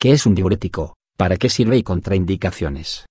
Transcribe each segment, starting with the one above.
¿Qué es un diurético? ¿Para qué sirve y contraindicaciones?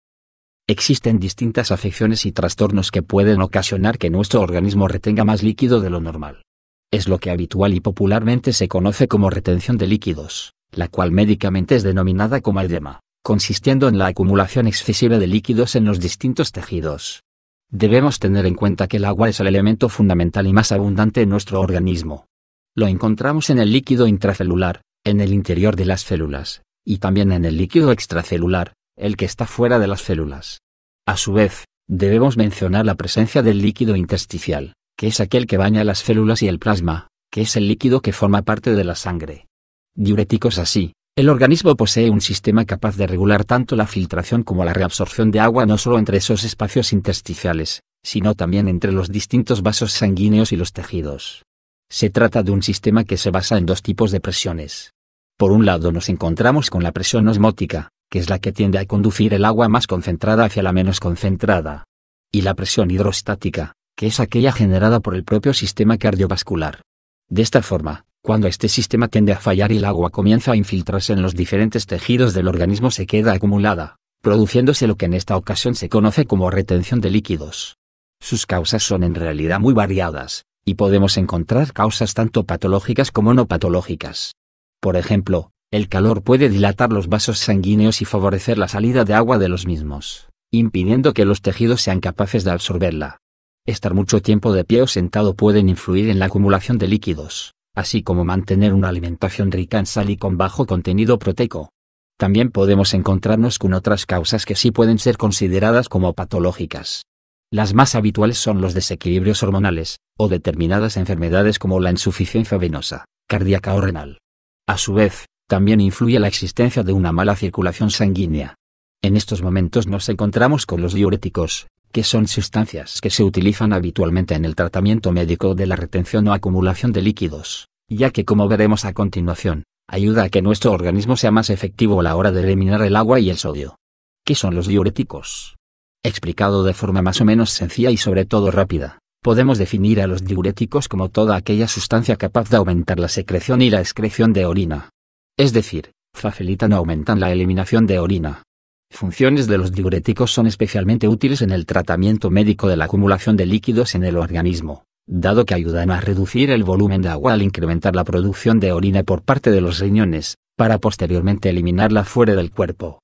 Existen distintas afecciones y trastornos que pueden ocasionar que nuestro organismo retenga más líquido de lo normal. Es lo que habitual y popularmente se conoce como retención de líquidos, la cual médicamente es denominada como edema, consistiendo en la acumulación excesiva de líquidos en los distintos tejidos. Debemos tener en cuenta que el agua es el elemento fundamental y más abundante en nuestro organismo. Lo encontramos en el líquido intracelular, en el interior de las células, y también en el líquido extracelular, el que está fuera de las células. A su vez, debemos mencionar la presencia del líquido intersticial, que es aquel que baña las células y el plasma, que es el líquido que forma parte de la sangre. Diuréticos así, el organismo posee un sistema capaz de regular tanto la filtración como la reabsorción de agua no solo entre esos espacios intersticiales, sino también entre los distintos vasos sanguíneos y los tejidos. Se trata de un sistema que se basa en dos tipos de presiones, por un lado nos encontramos con la presión osmótica, que es la que tiende a conducir el agua más concentrada hacia la menos concentrada. Y la presión hidrostática, que es aquella generada por el propio sistema cardiovascular. De esta forma, cuando este sistema tiende a fallar y el agua comienza a infiltrarse en los diferentes tejidos del organismo se queda acumulada, produciéndose lo que en esta ocasión se conoce como retención de líquidos. Sus causas son en realidad muy variadas, y podemos encontrar causas tanto patológicas como no patológicas. Por ejemplo, el calor puede dilatar los vasos sanguíneos y favorecer la salida de agua de los mismos, impidiendo que los tejidos sean capaces de absorberla. Estar mucho tiempo de pie o sentado pueden influir en la acumulación de líquidos, así como mantener una alimentación rica en sal y con bajo contenido proteico. También podemos encontrarnos con otras causas que sí pueden ser consideradas como patológicas. Las más habituales son los desequilibrios hormonales, o determinadas enfermedades como la insuficiencia venosa, cardíaca o renal. A su vez, también influye la existencia de una mala circulación sanguínea. En estos momentos nos encontramos con los diuréticos, que son sustancias que se utilizan habitualmente en el tratamiento médico de la retención o acumulación de líquidos, ya que como veremos a continuación, ayuda a que nuestro organismo sea más efectivo a la hora de eliminar el agua y el sodio. ¿Qué son los diuréticos? Explicado de forma más o menos sencilla y sobre todo rápida, Podemos definir a los diuréticos como toda aquella sustancia capaz de aumentar la secreción y la excreción de orina. Es decir, facilitan o aumentan la eliminación de orina. Funciones de los diuréticos son especialmente útiles en el tratamiento médico de la acumulación de líquidos en el organismo, dado que ayudan a reducir el volumen de agua al incrementar la producción de orina por parte de los riñones, para posteriormente eliminarla fuera del cuerpo.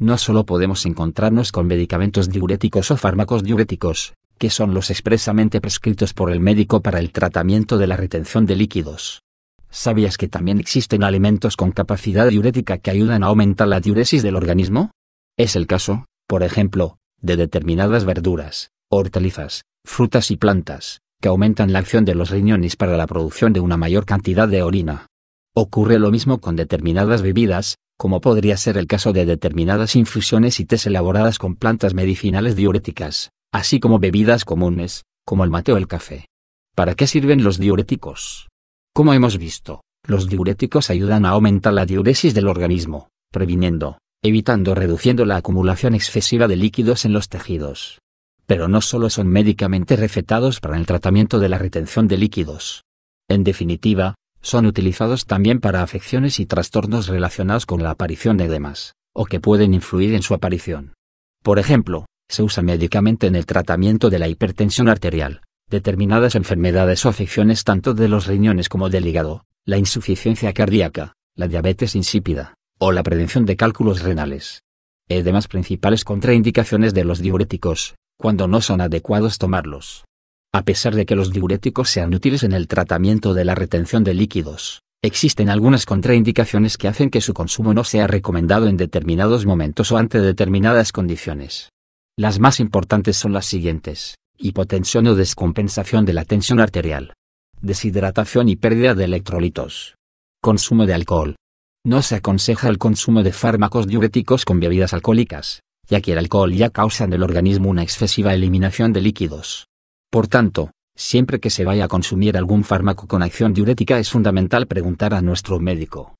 No solo podemos encontrarnos con medicamentos diuréticos o fármacos diuréticos, que son los expresamente prescritos por el médico para el tratamiento de la retención de líquidos. ¿Sabías que también existen alimentos con capacidad diurética que ayudan a aumentar la diuresis del organismo? Es el caso, por ejemplo, de determinadas verduras, hortalizas, frutas y plantas, que aumentan la acción de los riñones para la producción de una mayor cantidad de orina. Ocurre lo mismo con determinadas bebidas, como podría ser el caso de determinadas infusiones y tés elaboradas con plantas medicinales diuréticas, así como bebidas comunes, como el mate o el café. ¿Para qué sirven los diuréticos? Como hemos visto, los diuréticos ayudan a aumentar la diuresis del organismo, previniendo, evitando reduciendo la acumulación excesiva de líquidos en los tejidos. Pero no solo son médicamente recetados para el tratamiento de la retención de líquidos. En definitiva, son utilizados también para afecciones y trastornos relacionados con la aparición de edemas, o que pueden influir en su aparición. Por ejemplo, se usa médicamente en el tratamiento de la hipertensión arterial, determinadas enfermedades o afecciones tanto de los riñones como del hígado, la insuficiencia cardíaca, la diabetes insípida, o la prevención de cálculos renales. E demás principales contraindicaciones de los diuréticos, cuando no son adecuados tomarlos. A pesar de que los diuréticos sean útiles en el tratamiento de la retención de líquidos, existen algunas contraindicaciones que hacen que su consumo no sea recomendado en determinados momentos o ante determinadas condiciones. Las más importantes son las siguientes, hipotensión o descompensación de la tensión arterial, deshidratación y pérdida de electrolitos, consumo de alcohol. No se aconseja el consumo de fármacos diuréticos con bebidas alcohólicas, ya que el alcohol ya causa en el organismo una excesiva eliminación de líquidos. Por tanto, siempre que se vaya a consumir algún fármaco con acción diurética es fundamental preguntar a nuestro médico.